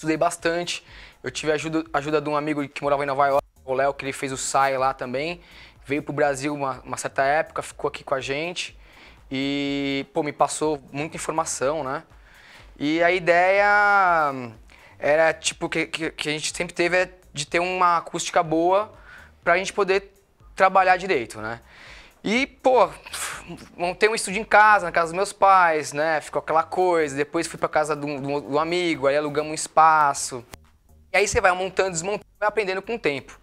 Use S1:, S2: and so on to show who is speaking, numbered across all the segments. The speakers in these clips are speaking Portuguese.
S1: estudei bastante. Eu tive a ajuda, ajuda de um amigo que morava em Nova York, o Léo, que ele fez o SAI lá também. Veio pro Brasil uma, uma certa época, ficou aqui com a gente. E, pô, me passou muita informação, né? E a ideia hum, era, tipo, que, que, a gente sempre teve é de ter uma acústica boa para a gente poder trabalhar direito, né? E, pô, montei um estúdio em casa, na casa dos meus pais, né? Ficou aquela coisa. Depois fui pra casa do, do, amigo, aí alugamos um espaço. E aí você vai montando, desmontando, vai aprendendo com o tempo.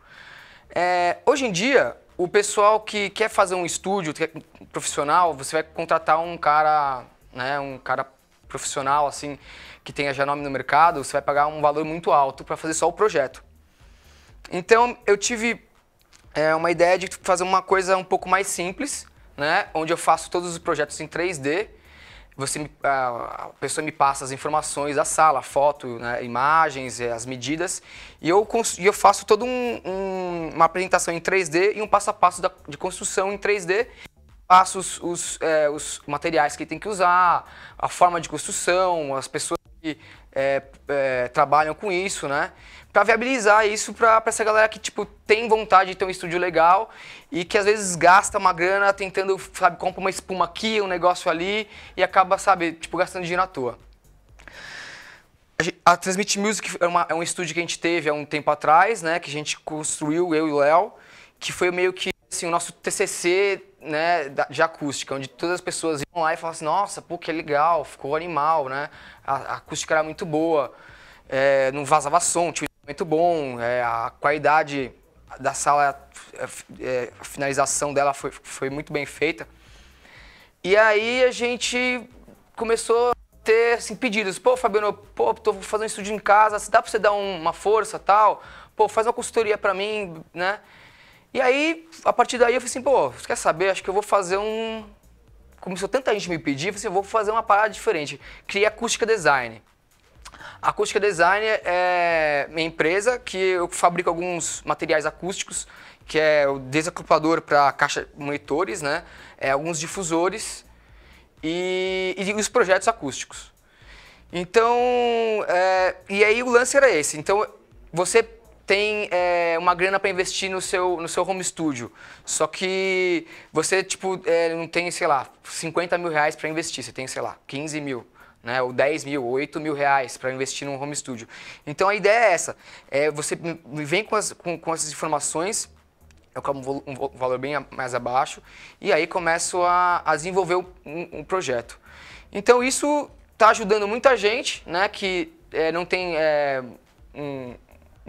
S1: É, hoje em dia, o pessoal que quer fazer um estúdio que é profissional, você vai contratar um cara, né, um cara profissional assim, que tenha já nome no mercado, você vai pagar um valor muito alto para fazer só o projeto. Então, eu tive é uma ideia de fazer uma coisa um pouco mais simples, né? Onde eu faço todos os projetos em 3D. Você, a pessoa me passa as informações da sala, foto, né? imagens, eh, as medidas, e eu, e eu faço toda um, um, uma apresentação em 3D e um passo a passo da, de construção em 3D. Passo os, os, é, os materiais que tem que usar, a forma de construção, as pessoas que é, é, trabalham com isso, né? Para viabilizar isso para essa galera que tipo tem vontade de ter um estúdio legal e que às vezes gasta uma grana tentando, sabe, compra uma espuma aqui, um negócio ali e acaba, sabe, tipo gastando dinheiro à toa. A Transmit Music é, uma, é, um estúdio que a gente teve há um tempo atrás, né? Que a gente construiu, eu e o Léo, que foi meio que assim, o nosso TCC né, de acústica, onde todas as pessoas iam lá e falavam assim, nossa, pô, que legal, ficou animal, né? A, a acústica era muito boa, é, não vazava som, tinha um muito bom, é, a qualidade da sala, é, é, a finalização dela foi, foi muito bem feita. E aí a gente começou a ter assim, pedidos, pô, Fabiano, pô, tô fazendo um estúdio em casa, dá pra você dar uma força tal? Pô, faz uma consultoria para mim, né? E aí, a partir daí, eu falei assim, pô, você quer saber? Acho que eu vou fazer um. Começou tanta gente me pedir, eu falei assim, eu vou fazer uma parada diferente. Criei acústica design. A acústica Design é minha empresa que eu fabrico alguns materiais acústicos, que é o desacoplador para caixa monitores, né? É, alguns difusores e, e os projetos acústicos. Então, é, e aí o lance era esse. Então, você tem é, uma grana para investir no seu, no seu home studio. Só que você, tipo, é, não tem, sei lá, 50 mil reais para investir, você tem, sei lá, 15 mil. Né, ou 10 mil, ou 8 mil reais para investir num home studio. Então a ideia é essa: é, você vem com, as, com, com essas informações, eu cobro um, um valor bem mais abaixo, e aí começo a, a desenvolver um, um projeto. Então isso está ajudando muita gente né, que é, não tem é, um,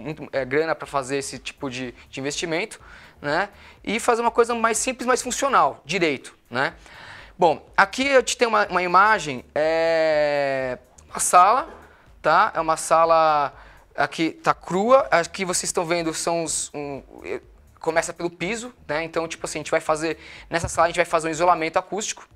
S1: muito, é, grana para fazer esse tipo de, de, investimento, né? E fazer uma coisa mais simples, mais funcional, direito, né? Bom, aqui eu te tenho uma, uma imagem, é uma sala, tá? É uma sala aqui tá crua, aqui vocês estão vendo são os um, começa pelo piso, né? Então tipo assim a gente vai fazer nessa sala a gente vai fazer um isolamento acústico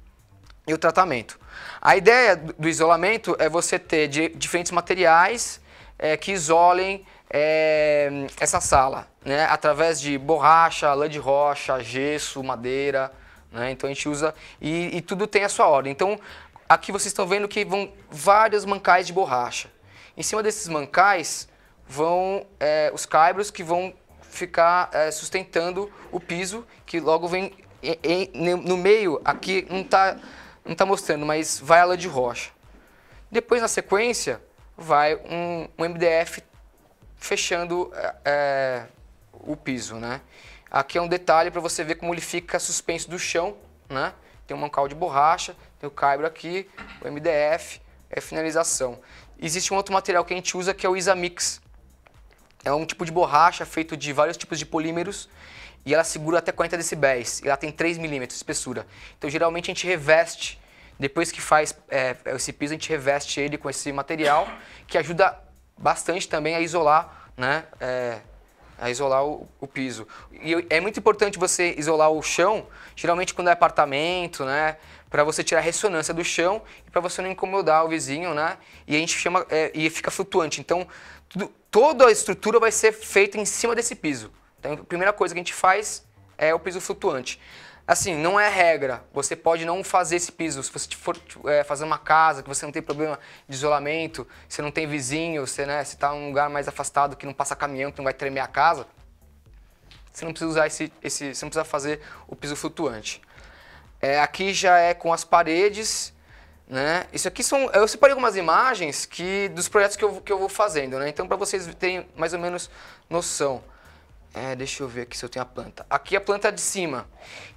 S1: e o tratamento. A ideia do isolamento é você ter de, diferentes materiais é, que isolem é, essa sala, né? Através de borracha, lã de rocha, gesso, madeira, né? Então a gente usa e, e tudo tem a sua ordem. Então aqui vocês estão vendo que vão vários mancais de borracha. Em cima desses mancais vão é, os caibros que vão ficar é, sustentando o piso, que logo vem em, em, no meio, aqui não está não tá mostrando, mas vai a lã de rocha. Depois, na sequência, vai um, um MDF fechando é, é, o piso, né? Aqui é um detalhe para você ver como ele fica suspenso do chão, né? Tem um mancal de borracha, tem o caibro aqui, o MDF, é finalização. Existe um outro material que a gente usa que é o Isamix. É um tipo de borracha feito de vários tipos de polímeros e ela segura até 40 decibéis. E ela tem 3 milímetros de espessura. Então, geralmente, a gente reveste, depois que faz é, esse piso, a gente reveste ele com esse material que ajuda bastante também a isolar, né? É, a isolar o, o, piso. E é muito importante você isolar o chão, geralmente quando é apartamento, né? Para você tirar a ressonância do chão e para você não incomodar o vizinho, né? E a gente chama é, e fica flutuante. Então, tudo, toda a estrutura vai ser feita em cima desse piso. Então, a primeira coisa que a gente faz é o piso flutuante assim, não é regra. Você pode não fazer esse piso. Se você for tipo, é, fazer uma casa que você não tem problema de isolamento, você não tem vizinho, você né, está em um lugar mais afastado que não passa caminhão, que não vai tremer a casa, você não precisa usar esse, esse você não precisa fazer o piso flutuante. É, aqui já é com as paredes, né? Isso aqui são, eu separei algumas imagens que dos projetos que eu, que eu vou fazendo, né? Então para vocês terem mais ou menos noção. É, deixa eu ver aqui se eu tenho a planta. Aqui a planta é de cima.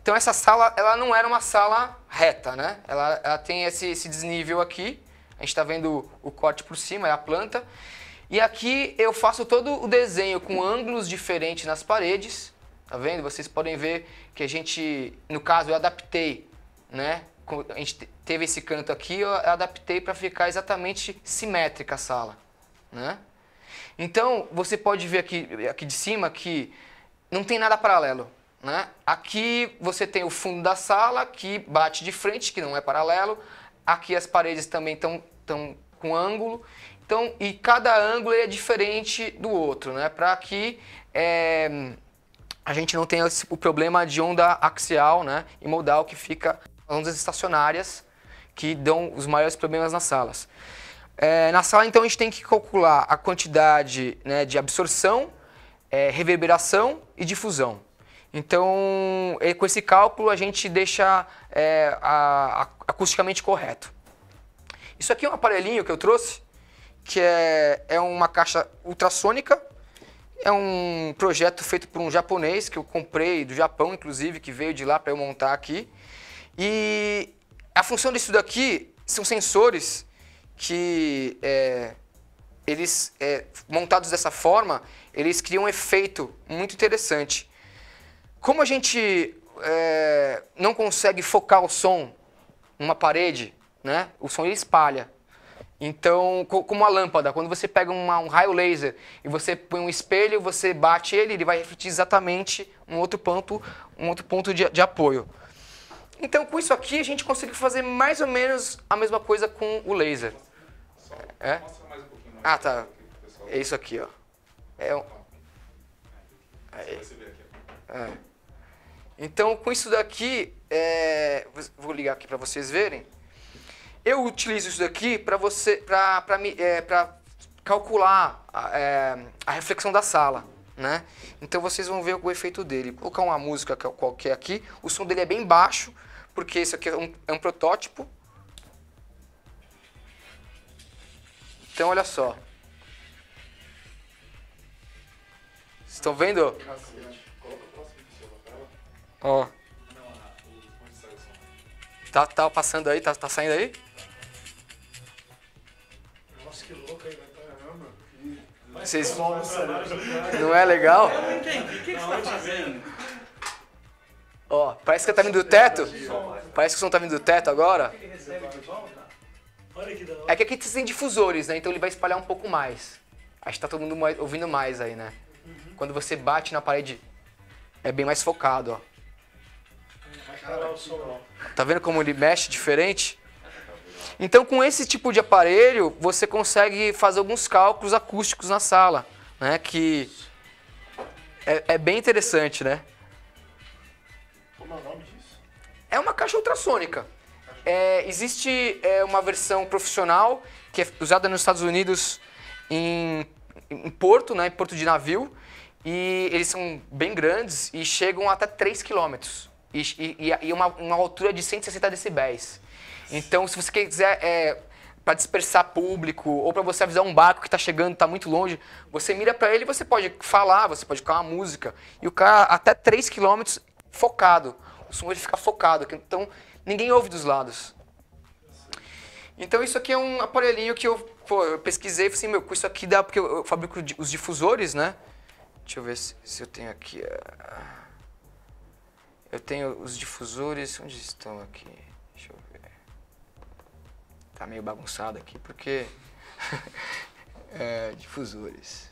S1: Então essa sala, ela não era uma sala reta, né? Ela, ela tem esse, esse desnível aqui. A gente está vendo o corte por cima, é a planta. E aqui eu faço todo o desenho com ângulos diferentes nas paredes. Tá vendo? Vocês podem ver que a gente, no caso, eu adaptei, né? A gente teve esse canto aqui, eu adaptei para ficar exatamente simétrica a sala, né? Então, você pode ver aqui, aqui de cima que não tem nada paralelo. Né? Aqui você tem o fundo da sala que bate de frente, que não é paralelo. Aqui as paredes também estão com ângulo. Então, e cada ângulo é diferente do outro, né? para que é, a gente não tenha esse, o problema de onda axial né? e modal que fica as ondas estacionárias que dão os maiores problemas nas salas. É, na sala, então, a gente tem que calcular a quantidade né, de absorção, é, reverberação e difusão. Então, com esse cálculo, a gente deixa é, a, a, acusticamente correto. Isso aqui é um aparelhinho que eu trouxe, que é, é uma caixa ultrassônica. É um projeto feito por um japonês, que eu comprei do Japão, inclusive, que veio de lá para eu montar aqui. E a função disso daqui são sensores que é, eles, é, montados dessa forma, eles criam um efeito muito interessante. Como a gente é, não consegue focar o som numa parede, né? o som ele espalha. Então, co como a lâmpada, quando você pega uma, um raio laser e você põe um espelho, você bate ele, ele vai refletir exatamente um outro ponto, um outro ponto de, de apoio. Então, com isso aqui, a gente consegue fazer mais ou menos a mesma coisa com o laser é? mostra mais um pouquinho. Mais ah, tá. É isso aqui, ó. É um... Aí. É. Então, com isso daqui, é... vou ligar aqui para vocês verem. Eu utilizo isso daqui para você, para é, calcular a, é, a reflexão da sala, né? Então vocês vão ver o efeito dele. Vou colocar uma música qualquer aqui, o som dele é bem baixo, porque isso aqui é um, é um protótipo, Então olha só. Vocês estão vendo? Ó. Tá, tá passando aí? Tá, tá saindo aí? Nossa, que louco aí, caramba. Vocês... Não é legal? Eu não entendi. O que, que você tá fazendo? Ó, parece que tá vindo do teto. Parece que o som tá vindo do teto agora. Olha que da hora. É que aqui tem difusores, né? Então ele vai espalhar um pouco mais. Acho que tá todo mundo mais, ouvindo mais aí, né? Uhum. Quando você bate na parede, é bem mais focado, ó. Tá vendo como ele mexe diferente? Então, com esse tipo de aparelho, você consegue fazer alguns cálculos acústicos na sala, né? Que é, é bem interessante, né? Como é o nome disso? É uma caixa ultrassônica. É, existe é, uma versão profissional que é usada nos Estados Unidos em, em porto, né, em porto de navio, e eles são bem grandes e chegam até 3 km e, e, e uma, uma, altura de 160 decibéis. Então, se você quiser, é, para dispersar público ou para você avisar um barco que está chegando, está muito longe, você mira para ele e você pode falar, você pode colocar uma música. E o cara, até 3 km, focado. O som ele fica focado. Então, Ninguém ouve dos lados. Então isso aqui é um aparelhinho que eu, pô, eu pesquisei falei assim, meu, isso aqui dá, porque eu, eu fabrico os difusores, né? Deixa eu ver se, se eu tenho aqui. Uh... Eu tenho os difusores, onde estão aqui? Deixa eu ver. Tá meio bagunçado aqui porque. é, difusores.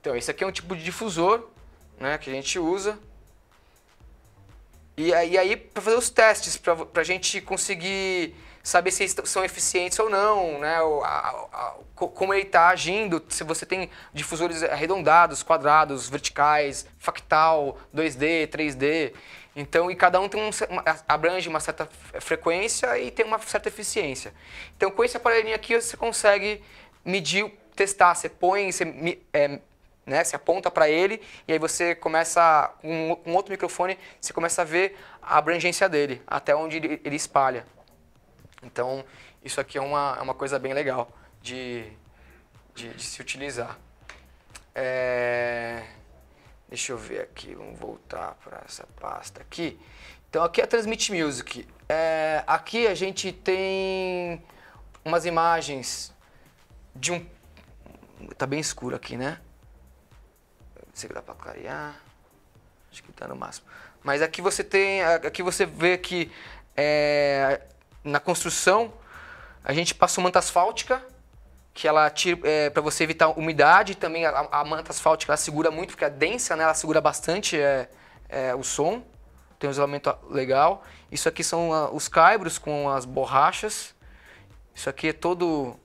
S1: Então, esse aqui é um tipo de difusor né, que a gente usa. E aí, para fazer os testes, para a gente conseguir saber se eles são eficientes ou não, né? O, a, a, como ele está agindo, se você tem difusores arredondados, quadrados, verticais, fractal, 2D, 3D. Então, e cada um tem um, abrange uma certa frequência e tem uma certa eficiência. Então, com esse aparelhinho aqui, você consegue medir, testar, você põe, você é, né? Você aponta para ele e aí você começa, com um, um outro microfone, você começa a ver a abrangência dele, até onde ele, ele espalha. Então, isso aqui é uma, é uma coisa bem legal de, de, de se utilizar. É... Deixa eu ver aqui, vamos voltar para essa pasta aqui. Então, aqui é a Transmit Music. É, aqui a gente tem umas imagens de um... Tá bem escuro aqui, né? sei que dá para clarear. Acho que tá no máximo. Mas aqui você tem, aqui você vê que é, na construção a gente passa manta asfáltica, que ela tira é, para você evitar umidade. Também a, a, manta asfáltica ela segura muito, porque é densa, né? Ela segura bastante é, é o som. Tem um isolamento legal. Isso aqui são a, ah, os caibros com as borrachas. Isso aqui é todo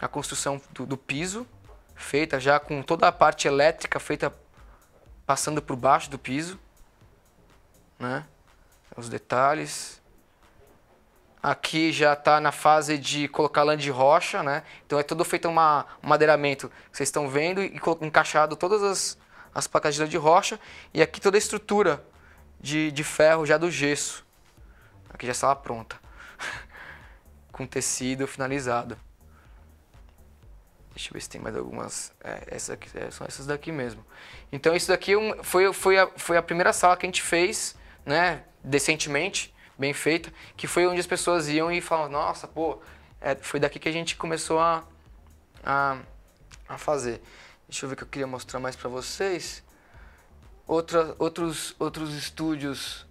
S1: a construção do, do piso feita já com toda a parte elétrica feita passando por baixo do piso, né? Os detalhes. Aqui já está na fase de colocar lã de rocha, né? Então é todo feito uma, um madeiramento que vocês estão vendo e encaixado todas as, as placas de lã de rocha. E aqui toda a estrutura de, de ferro já do gesso. Aqui já está pronta. Com tecido finalizado. Deixa eu ver se tem mais algumas. É, essas aqui, é, são essas daqui mesmo. Então, isso daqui é foi, foi, a, foi a primeira sala que a gente fez, né? Decentemente, bem feita, que foi onde as pessoas iam e falavam: Nossa, pô, é, foi daqui que a gente começou a, a, a fazer. Deixa eu ver o que eu queria mostrar mais para vocês. Outra, outros, outros estúdios.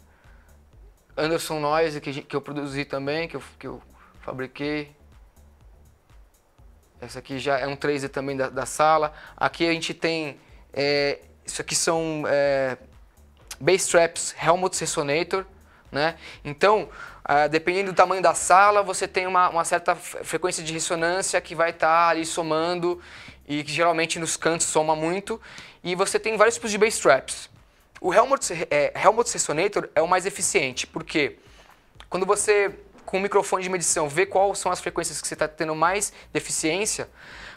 S1: Anderson Noise, que, que eu produzi também, que eu, que eu fabriquei. Essa aqui já é um 3D também da, da sala. Aqui a gente tem... É, isso aqui são é, bass traps Helmut Resonator. Né? Então, ah, dependendo do tamanho da sala, você tem uma, uma certa frequência de ressonância que vai estar tá ali somando e que geralmente nos cantos soma muito. E você tem vários tipos de bass traps. O Helmut, é, Resonator é o mais eficiente, porque quando você com o microfone de medição, ver quais são as frequências que você está tendo mais deficiência,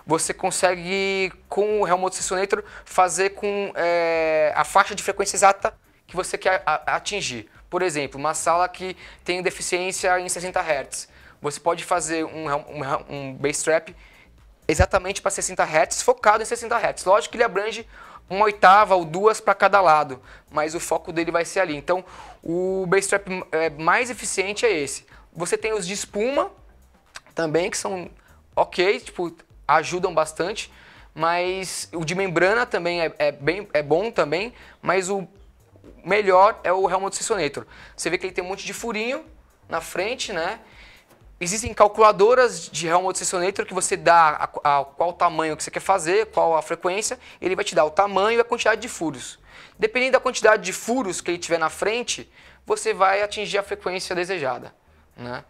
S1: você consegue, com o Helmholtz Sessionator, fazer com é, a faixa de frequência exata que você quer atingir. Por exemplo, uma sala que tem deficiência em 60 Hz. Você pode fazer um, um, um bass trap exatamente para 60 Hz, focado em 60 Hz. Lógico que ele abrange uma oitava ou duas para cada lado, mas o foco dele vai ser ali. Então, o bass trap eh, mais eficiente é esse. Você tem os de espuma também, que são ok, tipo, ajudam bastante. Mas o de membrana também é, é bem, é bom também, mas o melhor é o Helmut Sessionator. Você vê que ele tem um monte de furinho na frente, né? Existem calculadoras de Helmut Sessionator que você dá a, a, qual tamanho que você quer fazer, qual a frequência, ele vai te dar o tamanho e a quantidade de furos. Dependendo da quantidade de furos que ele tiver na frente, você vai atingir a frequência desejada né?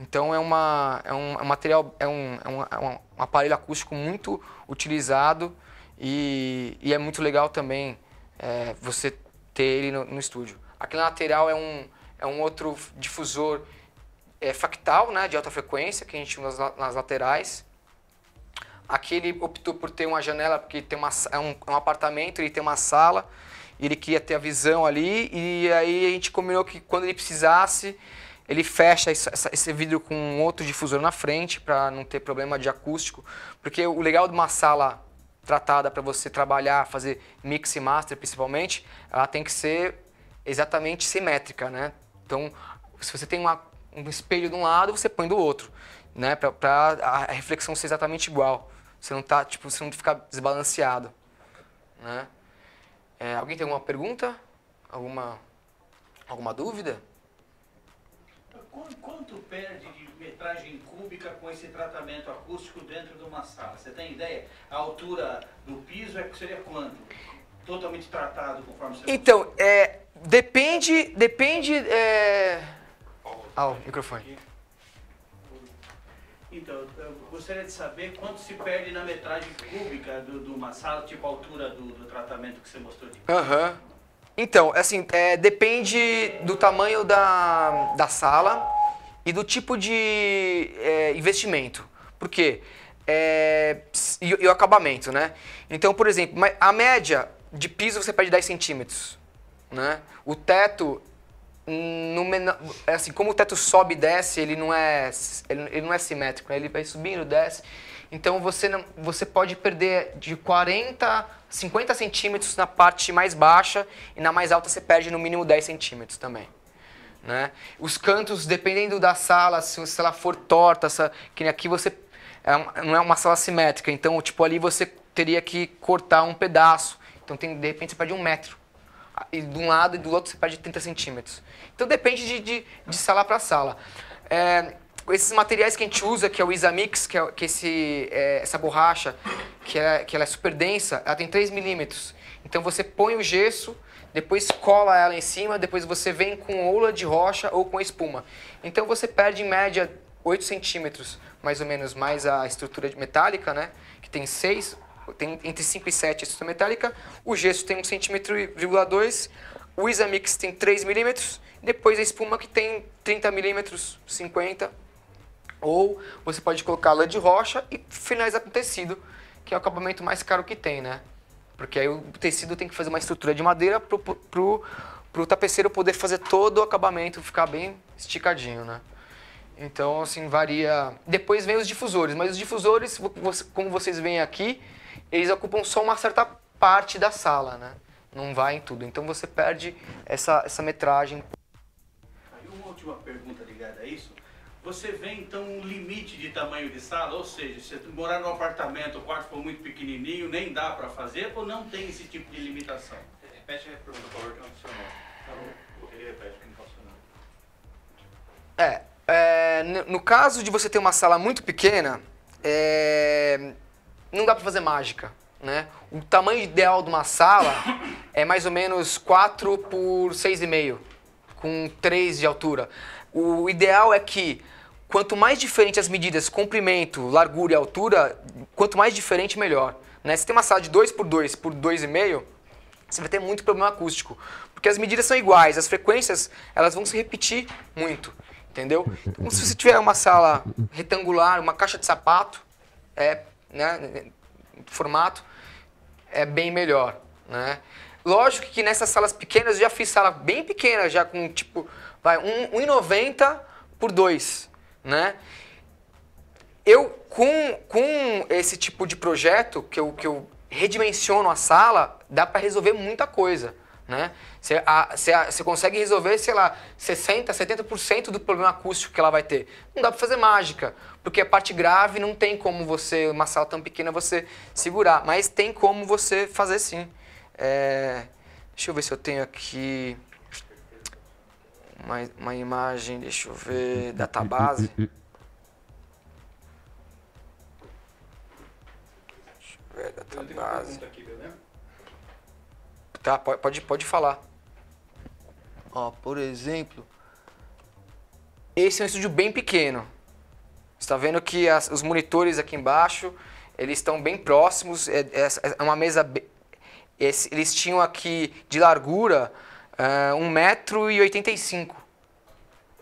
S1: Então é, uma, é, é, um, material, é um, é um, é um, aparelho acústico muito utilizado e, e é muito legal também é, você ter ele no, no, estúdio. Aqui na lateral é um, é um outro difusor é, fractal, né, de alta frequência, que a gente usa nas, nas laterais. Aqui ele optou por ter uma janela, porque tem uma, é, um, é um apartamento, ele tem uma sala, ele queria ter a visão ali, e aí a gente combinou que quando ele precisasse, ele fecha esse vidro com outro difusor na frente para não ter problema de acústico, porque o legal de uma sala tratada para você trabalhar, fazer mix e master principalmente, ela tem que ser exatamente simétrica, né? Então, se você tem uma, um espelho de um lado, você põe do outro, né? Para a reflexão ser exatamente igual. Você não tá, tipo, você não ficar desbalanceado, né? É, alguém tem alguma pergunta? Alguma alguma dúvida? Quanto perde de metragem cúbica com esse tratamento acústico dentro de uma sala? Você tem ideia? A altura do piso é, seria quanto? Totalmente tratado conforme você... Então, é, depende... depende é... Ah, o microfone. Então, eu gostaria de saber quanto se perde na metragem cúbica de uma sala, tipo a altura do, do tratamento que você mostrou. Aham. Uhum. Então, assim, é, depende do tamanho da, da sala e do tipo de é, investimento. Por quê? É, e, e, o acabamento, né? Então, por exemplo, a média de piso você perde 10 centímetros, né? O teto, hum, no, é assim, como o teto sobe e desce, ele não é, ele, ele não é simétrico, né? ele vai subindo, desce. Então você, não, você pode perder de 40, 50 centímetros na parte mais baixa e na mais alta você perde no mínimo 10 centímetros também. Né? Os cantos, dependendo da sala, se, se ela for torta, se, que aqui você é, não é uma sala simétrica, então tipo ali você teria que cortar um pedaço. Então tem, de repente você perde um metro. E de um lado e do outro você perde 30 centímetros. Então depende de, de, de sala para sala. É, esses materiais que a gente usa, que é o Isamix, que é, que esse, é, essa borracha, que, é, que ela é super densa, ela tem 3 milímetros. Então você põe o gesso, depois cola ela em cima, depois você vem com oula de rocha ou com espuma. Então você perde em média 8 centímetros, mais ou menos, mais a estrutura metálica, né? Que tem 6, tem entre 5 e 7 a estrutura metálica. O gesso tem 1,2 centímetro, o Isamix tem 3 milímetros, depois a espuma que tem 30 milímetros, 50 ou você pode colocar lã de rocha e finalizar com tecido, que é o acabamento mais caro que tem, né? Porque aí o tecido tem que fazer uma estrutura de madeira pro, pro, pro tapeceiro poder fazer todo o acabamento ficar bem esticadinho, né? Então, assim, varia. Depois vem os difusores, mas os difusores, como vocês veem aqui, eles ocupam só uma certa parte da sala, né? Não vai em tudo. Então você perde essa, essa metragem. Aí uma última pergunta você vê então um limite de tamanho de sala, ou seja, se você morar num apartamento, o quarto for muito pequenininho, nem dá para fazer, ou não tem esse tipo de limitação? Repete a pergunta, por favor, que não funcionou. Tá Ele repete que é, é, é, no caso de você ter uma sala muito pequena, é, não dá para fazer mágica. Né? O tamanho ideal de uma sala é mais ou menos 4 por 6,5, com 3 de altura. O ideal é que quanto mais diferente as medidas comprimento, largura e altura, quanto mais diferente, melhor. Né? Se tem uma sala de 2 por 2 por 2,5, você vai ter muito problema acústico, porque as medidas são iguais, as frequências elas vão se repetir muito, entendeu? Então, se você tiver uma sala retangular, uma caixa de sapato, é, né, formato, é bem melhor, né? Lógico que nessas salas pequenas, eu já fiz sala bem pequena, já com tipo Vai, 1,90 por 2, né? Eu, com, com esse tipo de projeto, que eu, que eu redimensiono a sala, dá para resolver muita coisa, né? Você, você, consegue resolver, sei lá, 60%, 70% do problema acústico que ela vai ter. Não dá para fazer mágica, porque a parte grave não tem como você, uma sala tão pequena, você segurar. Mas tem como você fazer sim. É... Deixa eu ver se eu tenho aqui uma, uma imagem, deixa eu ver, database. Deixa eu ver, database. Tá, pode, pode falar. Ó, por exemplo, esse é um estúdio bem pequeno. está vendo que as, os monitores aqui embaixo, eles estão bem próximos, é, é, é uma mesa... Be... Esse, eles tinham aqui de largura é, uh, 1,85m.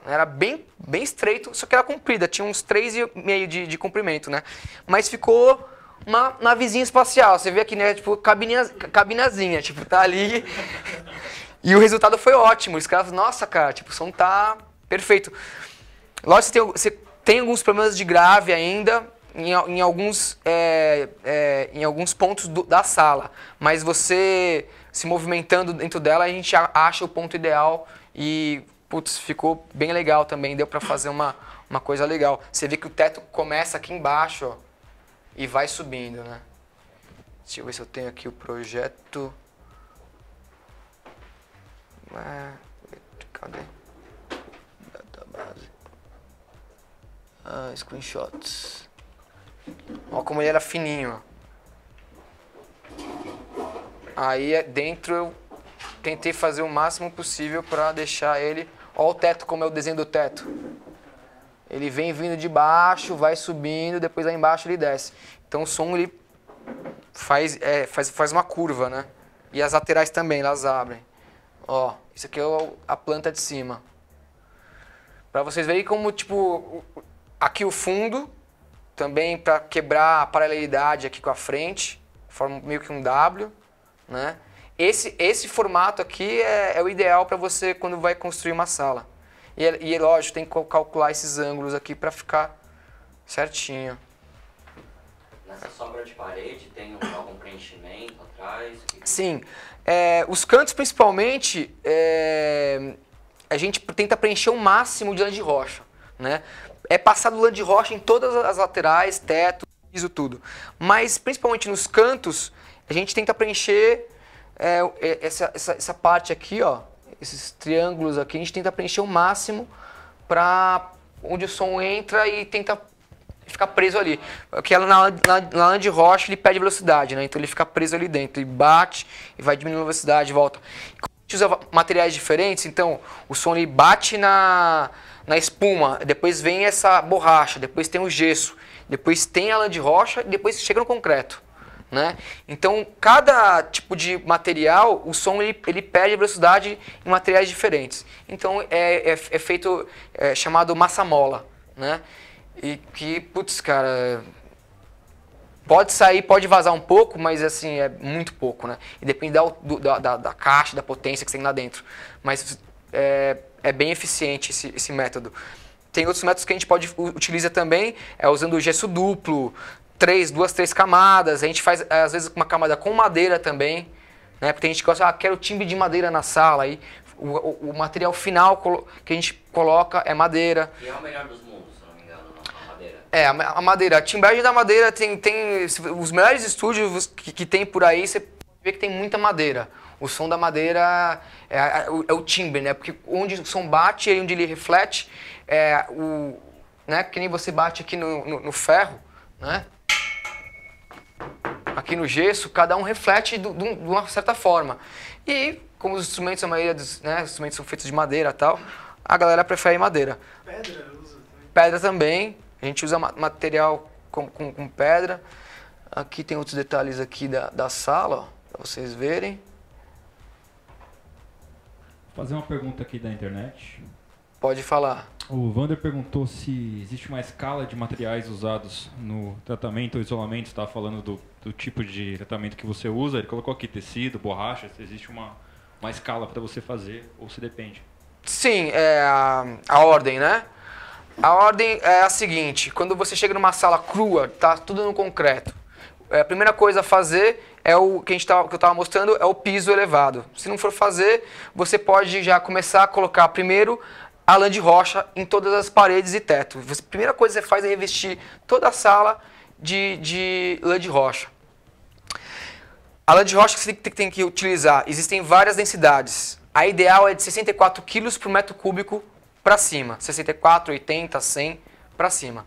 S1: Era bem, bem estreito, só que era comprida, tinha uns 3,5 de, de comprimento, né? Mas ficou uma navezinha espacial. Você vê aqui, né? Tipo, cabinha, cabinazinha, tipo, tá ali. e o resultado foi ótimo. Os caras, nossa, cara, tipo, o som tá perfeito. Lógico que você tem, você tem alguns problemas de grave ainda, em, em alguns, é, é, em alguns pontos do, da sala. Mas você se movimentando dentro dela, a gente acha o ponto ideal e, putz, ficou bem legal também, deu para fazer uma, uma coisa legal. Você vê que o teto começa aqui embaixo, ó, e vai subindo, né? Deixa eu ver se eu tenho aqui o projeto. É, cadê? Da base. Ah, screenshots. olha como ele era fininho, ó. Aí é, dentro eu tentei fazer o máximo possível para deixar ele. Olha o teto, como é o desenho do teto. Ele vem vindo de baixo, vai subindo, depois lá embaixo ele desce. Então o som ele faz, é, faz, faz uma curva, né? E as laterais também, elas abrem. Ó, isso aqui é a planta de cima. Para vocês verem como, tipo, aqui o fundo, também para quebrar a paralelidade aqui com a frente, forma meio que um W. Né? Esse, esse formato aqui é, é o ideal para você quando vai construir uma sala. E, é, e é lógico, tem que calcular esses ângulos aqui para ficar certinho. Nessa sobra de parede tem algum preenchimento atrás? É? Sim. É, os cantos, principalmente, é, a gente tenta preencher o máximo de lã de rocha. Né? É passado lã de rocha em todas as laterais, teto, piso, tudo. Mas, principalmente nos cantos, a gente tenta preencher é, essa, essa, essa parte aqui, ó, esses triângulos aqui, a gente tenta preencher o máximo para onde o som entra e tenta ficar preso ali. Porque ela, na, na, na Land ele perde velocidade, né? Então ele fica preso ali dentro. Ele bate e vai diminuindo a velocidade, volta. E volta. a gente usa materiais diferentes, então o som ele bate na, na espuma, depois vem essa borracha, depois tem o gesso, depois tem a de Rocha, e depois chega no concreto. Né? Então, cada tipo de material, o som ele, ele perde a velocidade em materiais diferentes. Então, é, é, é feito é, chamado massa mola. Né? E que, putz, cara, pode sair, pode vazar um pouco, mas assim, é muito pouco, né? E depende da, do, da, da, caixa, da potência que tem lá dentro. Mas é, é bem eficiente esse, esse método. Tem outros métodos que a gente pode utiliza também, é usando gesso duplo, três, duas, três camadas. A gente faz, eh, às vezes, uma camada com madeira também. Né? Porque tem gente que gosta, ah, quero timbre de madeira na sala. Aí o, o, o, material final que a gente coloca é madeira. E é o melhor dos mundos, se não me engano, a madeira. É, a, a madeira. A timbragem da madeira tem, tem os melhores estúdios que, que tem por aí, você vê que tem muita madeira. O som da madeira é, é, é o é timbre, né? Porque onde o som bate e onde ele reflete, é o, né? que nem você bate aqui no, no, no ferro, né? aqui no gesso, cada um reflete de uma certa forma. E como os instrumentos, a maioria dos né, instrumentos são feitos de madeira tal, a galera prefere madeira. Pedra usa também. Pedra também. A gente usa material com, com, com pedra. Aqui tem outros detalhes aqui da, da sala, para vocês verem. Vou fazer uma pergunta aqui da internet. Pode falar. O Vander perguntou se existe uma escala de materiais usados no tratamento ou isolamento. Estava falando do, do, tipo de tratamento que você usa. Ele colocou aqui tecido, borracha. Se existe uma, uma escala para você fazer ou se depende? Sim, é a, a ordem, né? A ordem é a seguinte: quando você chega numa sala crua, tá tudo no concreto. É, a primeira coisa a fazer é o que, a gente tá, que eu estava mostrando é o piso elevado. Se não for fazer, você pode já começar a colocar primeiro lã de rocha em todas as paredes e teto. a primeira coisa que você faz é revestir toda a sala de, de lã de rocha. A lã de rocha que você tem que utilizar, existem várias densidades. A ideal é de 64 kg por metro cúbico para cima. 64, 80, 100 para cima.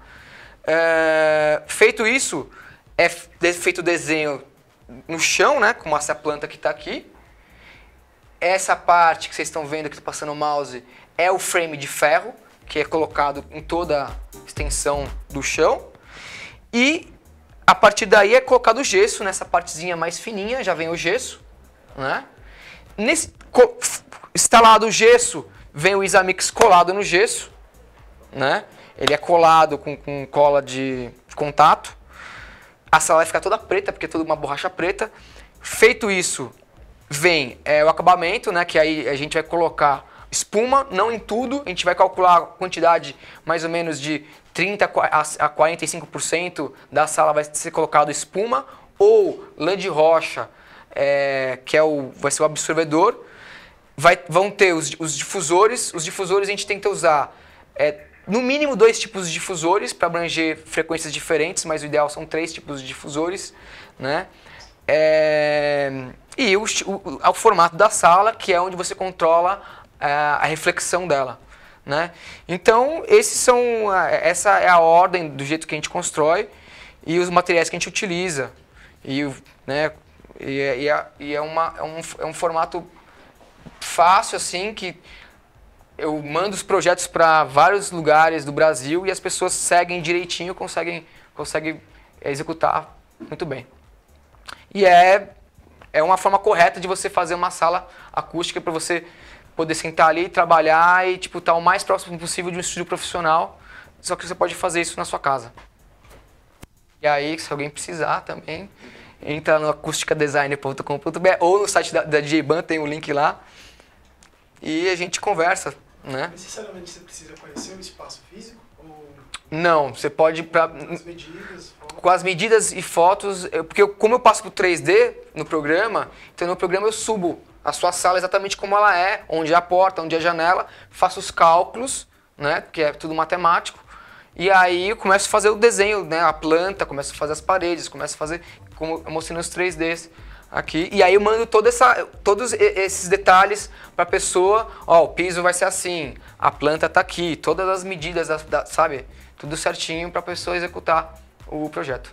S1: É, feito isso, é feito o desenho no chão, né, com essa planta que está aqui. Essa parte que vocês estão vendo, que está passando o mouse, é o frame de ferro, que é colocado em toda a extensão do chão. E a partir daí é colocado o gesso, nessa partezinha mais fininha já vem o gesso. Né? Nesse, instalado o gesso, vem o Isamix colado no gesso. Né? Ele é colado com, com cola de contato. A sala vai ficar toda preta, porque é toda uma borracha preta. Feito isso, vem é, o acabamento, né? que aí a gente vai colocar espuma, não em tudo. A gente vai calcular a quantidade mais ou menos de 30 a 45% da sala vai ser colocado espuma ou lã de rocha, é, que é o, vai ser o absorvedor. Vai, vão ter os, os, difusores. Os difusores a gente tenta usar é, no mínimo dois tipos de difusores para abranger frequências diferentes, mas o ideal são três tipos de difusores, né? É, e o, o, o, formato da sala, que é onde você controla a reflexão dela. Né? Então, esses são, essa é a ordem do jeito que a gente constrói e os materiais que a gente utiliza. E, né, e, é, e é, e é uma, é, um, é um formato fácil, assim, que eu mando os projetos para vários lugares do Brasil e as pessoas seguem direitinho, conseguem, conseguem executar muito bem. E é, é uma forma correta de você fazer uma sala acústica para você poder sentar ali, trabalhar e tipo estar tá o mais próximo possível de um estúdio profissional. Só que você pode fazer isso na sua casa. E aí, se alguém precisar também, entra no acústicadesigner.com.br ou no site da, da Ban, tem o um link lá. E a gente conversa, né? Necessariamente você precisa conhecer o espaço físico? Não, você pode para com as medidas e fotos, porque eu, como eu passo pro 3D no programa, então no programa eu subo a sua sala exatamente como ela é, onde é a porta, onde é a janela, faço os cálculos, né, porque é tudo matemático, e aí começo a fazer o desenho, né, a planta, começo a fazer as paredes, começo a fazer, como eu mostrei nos 3Ds aqui, e aí eu mando toda essa, todos esses detalhes para a pessoa, ó, o piso vai ser assim, a planta está aqui, todas as medidas, da, da, sabe, tudo certinho para a pessoa executar o projeto.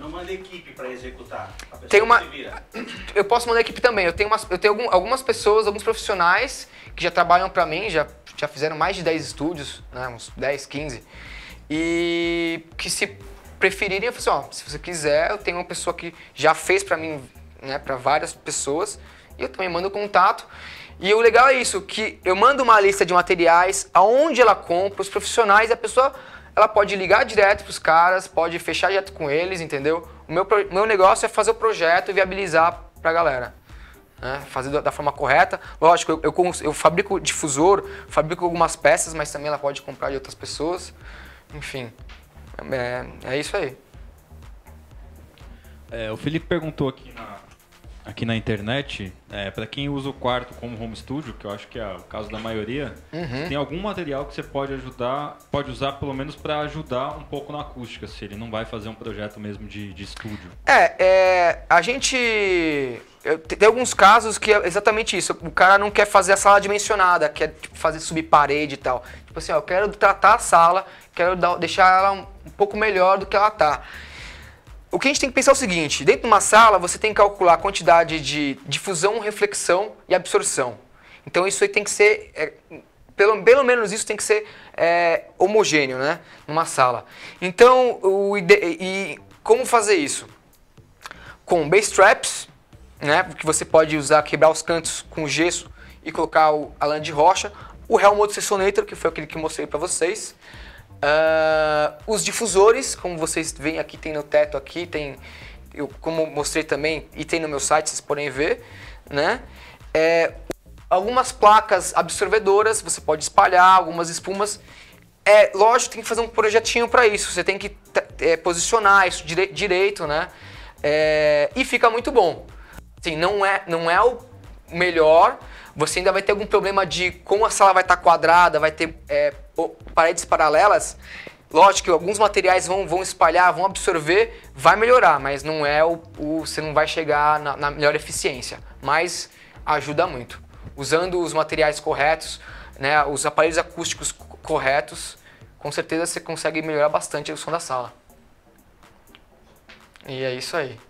S1: Eu não mando equipe para executar. Tem uma. Eu posso mandar equipe também. Eu tenho, umas, eu tenho algum, algumas pessoas, alguns profissionais que já trabalham para mim, já, já fizeram mais de 10 estúdios, né? Uns 10, 15. E que se preferirem, eu falo assim, ó, se você quiser, eu tenho uma pessoa que já fez para mim, né, para várias pessoas, e eu também mando contato. E o legal é isso, que eu mando uma lista de materiais, aonde ela compra, os profissionais, a pessoa ela pode ligar direto para os caras, pode fechar direto com eles, entendeu? O meu, meu negócio é fazer o projeto e viabilizar para a galera. Né? Fazer da, da, forma correta. Lógico, eu, eu, eu fabrico difusor, fabrico algumas peças, mas também ela pode comprar de outras pessoas. Enfim, é, é isso aí. É, o Felipe perguntou aqui na, aqui na internet, é, para quem usa o quarto como home studio, que eu acho que é o caso da maioria, uhum. tem algum material que você pode ajudar, pode usar pelo menos para ajudar um pouco na acústica, se ele não vai fazer um projeto mesmo de, de estúdio. É, é, a gente eu, tem alguns casos que é exatamente isso. O cara não quer fazer a sala dimensionada, quer tipo, fazer subir parede e tal. Tipo assim, ó, eu quero tratar a sala, quero dar, deixar ela um, um pouco melhor do que ela tá o que a gente tem que pensar é o seguinte: dentro de uma sala, você tem que calcular a quantidade de difusão, reflexão e absorção. Então, isso aí tem que ser. É, pelo, pelo menos isso tem que ser é, homogêneo, né? Numa sala. Então, o e como fazer isso? Com base traps, né? Que você pode usar, quebrar os cantos com gesso e colocar o, a lã de rocha. O Helmut Sessonator, que foi aquele que eu mostrei para vocês. Uh, os difusores, como vocês veem aqui, tem no teto aqui, tem, eu, como mostrei também, e tem no meu site, vocês podem ver, né? É, algumas placas absorvedoras, você pode espalhar algumas espumas. É lógico, tem que fazer um projetinho para isso, você tem que é, posicionar isso dire direito, né? É, e fica muito bom. Assim, não é, não é o melhor, você ainda vai ter algum problema de como a sala vai estar tá quadrada, vai ter... É, paredes paralelas, lógico que alguns materiais vão, vão espalhar, vão absorver, vai melhorar, mas não é o. o você não vai chegar na, na melhor eficiência. Mas ajuda muito. Usando os materiais corretos, né, os aparelhos acústicos corretos, com certeza você consegue melhorar bastante o som da sala. E é isso aí.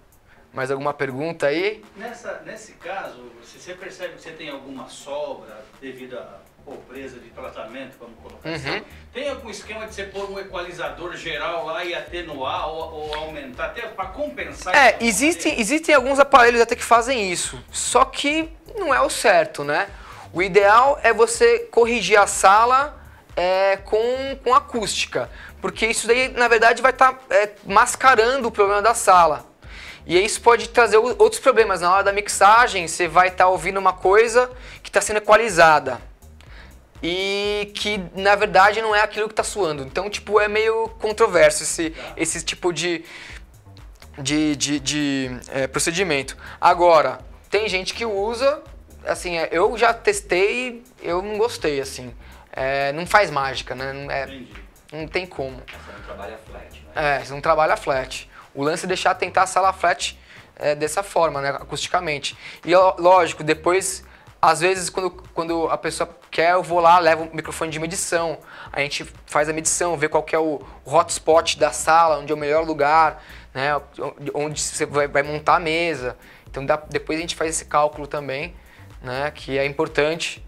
S1: Mais alguma pergunta aí? Nessa, nesse caso, você percebe que você tem alguma sobra devido a pobreza, de tratamento, vamos colocar uhum. assim. Tem algum esquema de você pôr um equalizador geral lá e atenuar ou, ou aumentar, até para compensar? É, existem, existem alguns aparelhos até que fazem isso, só que não é o certo, né? O ideal é você corrigir a sala é, com, com acústica, porque isso daí, na verdade, vai estar tá, é, mascarando o problema da sala. E isso pode trazer outros problemas. Na hora da mixagem, você vai estar tá ouvindo uma coisa que está sendo equalizada e que na verdade não é aquilo que tá suando. Então, tipo, é meio controverso esse, esse tipo de, de, de, de é, procedimento. Agora, tem gente que usa, assim, é, eu já testei, eu não gostei, assim. É, não faz mágica, né? Não, é, não tem como. É, você não trabalha flat, né? É, você não trabalha flat. O lance é deixar tentar a sala flat é, dessa forma, né? Acusticamente. E lógico, depois às vezes, quando, quando a pessoa quer, eu vou lá, levo o microfone de medição. A gente faz a medição, vê qual que é o hotspot da sala, onde é o melhor lugar, né? onde você vai, vai montar a mesa. Então, dá, depois a gente faz esse cálculo também, né? que é importante.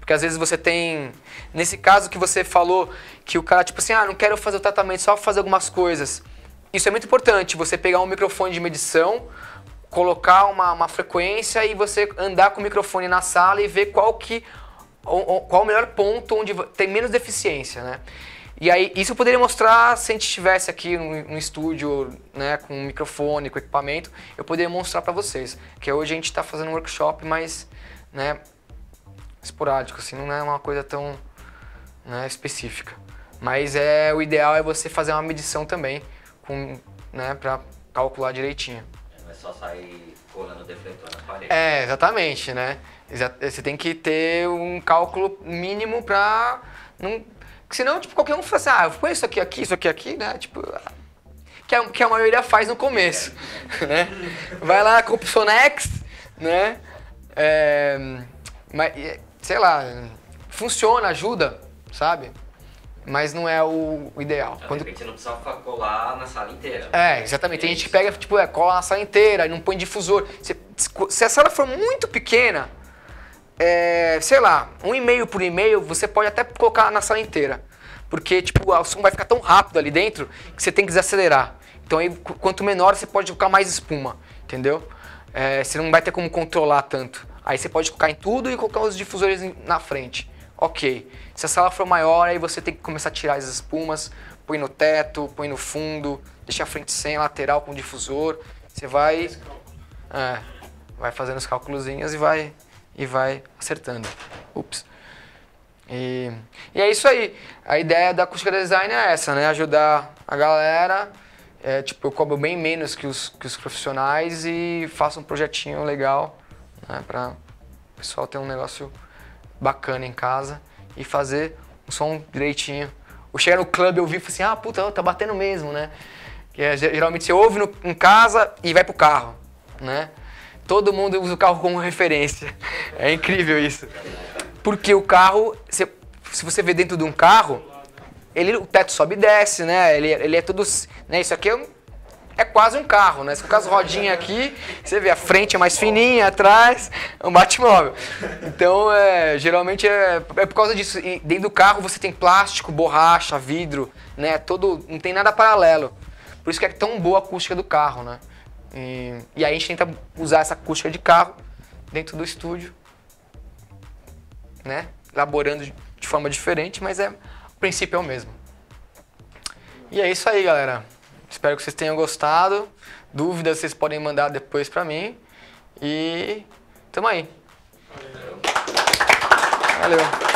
S1: Porque às vezes você tem. Nesse caso que você falou que o cara, tipo assim, ah, não quero fazer o tratamento, só fazer algumas coisas. Isso é muito importante, você pegar um microfone de medição, colocar uma, uma frequência e você andar com o microfone na sala e ver qual que qual o melhor ponto onde tem menos deficiência, né? E aí, isso eu poderia mostrar se a gente estivesse aqui no, no estúdio, né, com um microfone, com equipamento, eu poderia mostrar para vocês. Que hoje a gente está fazendo um workshop mais, né, esporádico, assim, não é uma coisa tão né, específica. Mas é o ideal é você fazer uma medição também, com, né, para calcular direitinho só sair colando defletor na parede. É, exatamente, né? Você tem que ter um cálculo mínimo pra. Não... Senão, tipo, qualquer um fala assim, ah, eu ponho isso aqui, aqui, isso aqui, aqui, né? Tipo. Que a, é que a maioria faz no começo, é. né? Vai lá com o né? É, mas, sei lá, funciona, ajuda, sabe? mas não é o, ideal. Então, Quando... De repente não precisa colar na sala inteira. É, exatamente. Tem gente que pega, tipo, é, cola na sala inteira e não põe difusor. Se, se a sala for muito pequena, é, sei lá, um e-mail por e-mail, você pode até colocar na sala inteira. Porque, tipo, o som vai ficar tão rápido ali dentro que você tem que desacelerar. Então, aí, quanto menor, você pode colocar mais espuma, entendeu? É, você não vai ter como controlar tanto. Aí você pode colocar em tudo e colocar os difusores na frente. Ok. Se a sala for maior, aí você tem que começar a tirar as espumas, põe no teto, põe no fundo, deixa a frente sem, a lateral com difusor. Você vai. É, vai fazendo os cálculos e vai, e vai acertando. Ups. E, e, é isso aí. A ideia da acústica design é essa, né? Ajudar a galera. É, tipo, eu cobro bem menos que os, que os profissionais e faço um projetinho legal né? para o pessoal ter um negócio bacana em casa e fazer um som direitinho. Eu cheguei no clube, eu vi e falei assim, ah, puta, tá batendo mesmo, né? Que é, geralmente você ouve no, em casa e vai pro carro, né? Todo mundo usa o carro como referência. É incrível isso. Porque o carro, se, se você vê dentro de um carro, ele, o teto sobe e desce, né? Ele, ele é todo... Né? Isso aqui é um é quase um carro, né? Você com as rodinhas aqui, você vê a frente é mais fininha, atrás é um Batmóvel. Então, é, geralmente é, é por causa disso. E dentro do carro você tem plástico, borracha, vidro, né? Todo, não tem nada paralelo. Por isso que é tão boa a acústica do carro, né? E, e aí a gente tenta usar essa acústica de carro dentro do estúdio, né? Elaborando de forma diferente, mas é o princípio é o mesmo. E é isso aí, galera. Espero que vocês tenham gostado. Dúvidas vocês podem mandar depois para mim. E tamo aí. Valeu. Valeu.